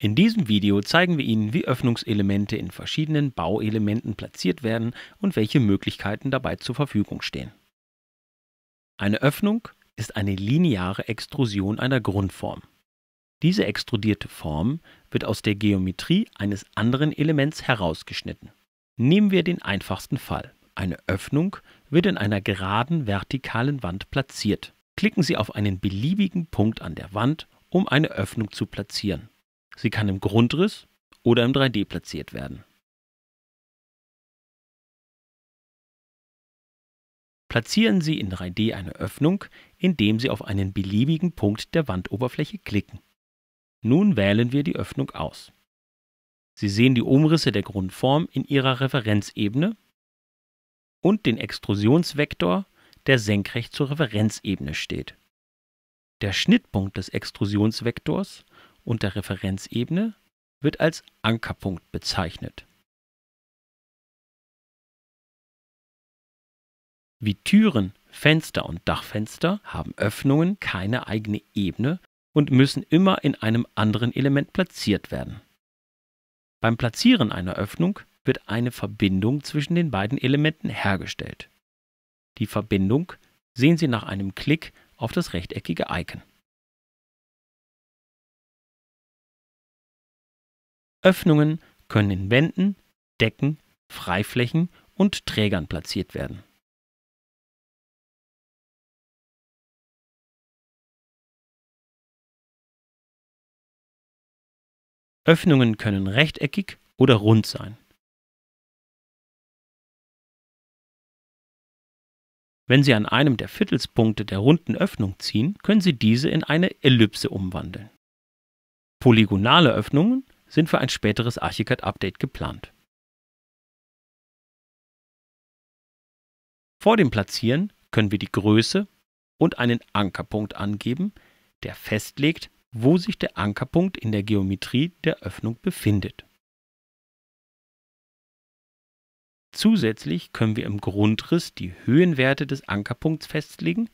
In diesem Video zeigen wir Ihnen, wie Öffnungselemente in verschiedenen Bauelementen platziert werden und welche Möglichkeiten dabei zur Verfügung stehen. Eine Öffnung ist eine lineare Extrusion einer Grundform. Diese extrudierte Form wird aus der Geometrie eines anderen Elements herausgeschnitten. Nehmen wir den einfachsten Fall. Eine Öffnung wird in einer geraden vertikalen Wand platziert. Klicken Sie auf einen beliebigen Punkt an der Wand, um eine Öffnung zu platzieren. Sie kann im Grundriss oder im 3D platziert werden. Platzieren Sie in 3D eine Öffnung, indem Sie auf einen beliebigen Punkt der Wandoberfläche klicken. Nun wählen wir die Öffnung aus. Sie sehen die Umrisse der Grundform in ihrer Referenzebene und den Extrusionsvektor, der senkrecht zur Referenzebene steht. Der Schnittpunkt des Extrusionsvektors und der Referenzebene wird als Ankerpunkt bezeichnet. Wie Türen, Fenster und Dachfenster haben Öffnungen keine eigene Ebene und müssen immer in einem anderen Element platziert werden. Beim Platzieren einer Öffnung wird eine Verbindung zwischen den beiden Elementen hergestellt. Die Verbindung sehen Sie nach einem Klick auf das rechteckige Icon. Öffnungen können in Wänden, Decken, Freiflächen und Trägern platziert werden. Öffnungen können rechteckig oder rund sein. Wenn Sie an einem der Viertelspunkte der runden Öffnung ziehen, können Sie diese in eine Ellipse umwandeln. Polygonale Öffnungen sind für ein späteres Archicad-Update geplant. Vor dem Platzieren können wir die Größe und einen Ankerpunkt angeben, der festlegt, wo sich der Ankerpunkt in der Geometrie der Öffnung befindet. Zusätzlich können wir im Grundriss die Höhenwerte des Ankerpunkts festlegen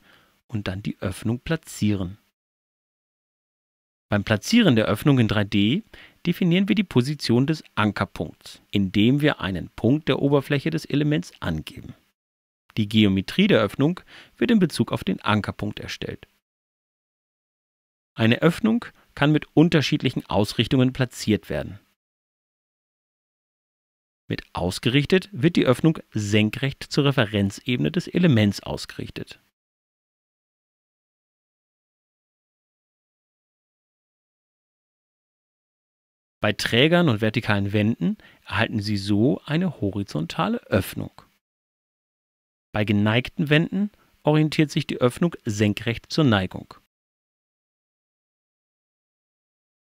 und dann die Öffnung platzieren. Beim Platzieren der Öffnung in 3D definieren wir die Position des Ankerpunkts, indem wir einen Punkt der Oberfläche des Elements angeben. Die Geometrie der Öffnung wird in Bezug auf den Ankerpunkt erstellt. Eine Öffnung kann mit unterschiedlichen Ausrichtungen platziert werden. Mit ausgerichtet wird die Öffnung senkrecht zur Referenzebene des Elements ausgerichtet. Bei Trägern und vertikalen Wänden erhalten sie so eine horizontale Öffnung. Bei geneigten Wänden orientiert sich die Öffnung senkrecht zur Neigung.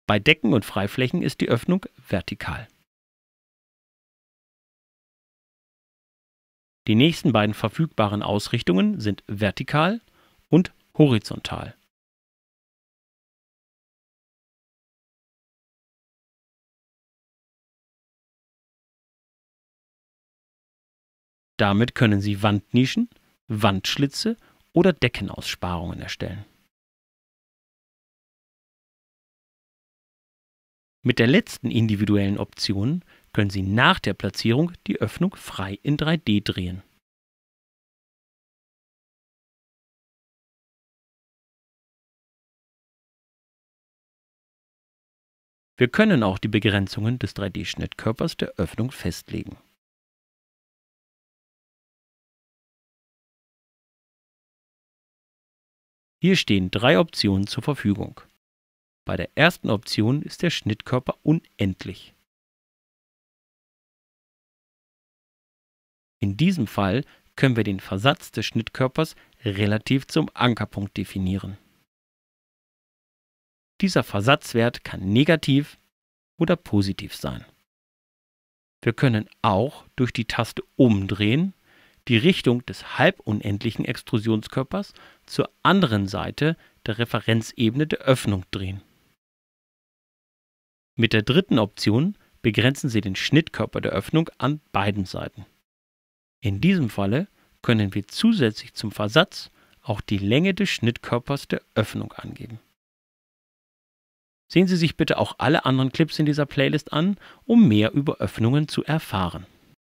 Bei Decken und Freiflächen ist die Öffnung vertikal. Die nächsten beiden verfügbaren Ausrichtungen sind vertikal und horizontal. Damit können Sie Wandnischen, Wandschlitze oder Deckenaussparungen erstellen. Mit der letzten individuellen Option können Sie nach der Platzierung die Öffnung frei in 3D drehen. Wir können auch die Begrenzungen des 3D-Schnittkörpers der Öffnung festlegen. Hier stehen drei Optionen zur Verfügung. Bei der ersten Option ist der Schnittkörper unendlich. In diesem Fall können wir den Versatz des Schnittkörpers relativ zum Ankerpunkt definieren. Dieser Versatzwert kann negativ oder positiv sein. Wir können auch durch die Taste umdrehen die Richtung des halbunendlichen Extrusionskörpers zur anderen Seite der Referenzebene der Öffnung drehen. Mit der dritten Option begrenzen Sie den Schnittkörper der Öffnung an beiden Seiten. In diesem Falle können wir zusätzlich zum Versatz auch die Länge des Schnittkörpers der Öffnung angeben. Sehen Sie sich bitte auch alle anderen Clips in dieser Playlist an, um mehr über Öffnungen zu erfahren.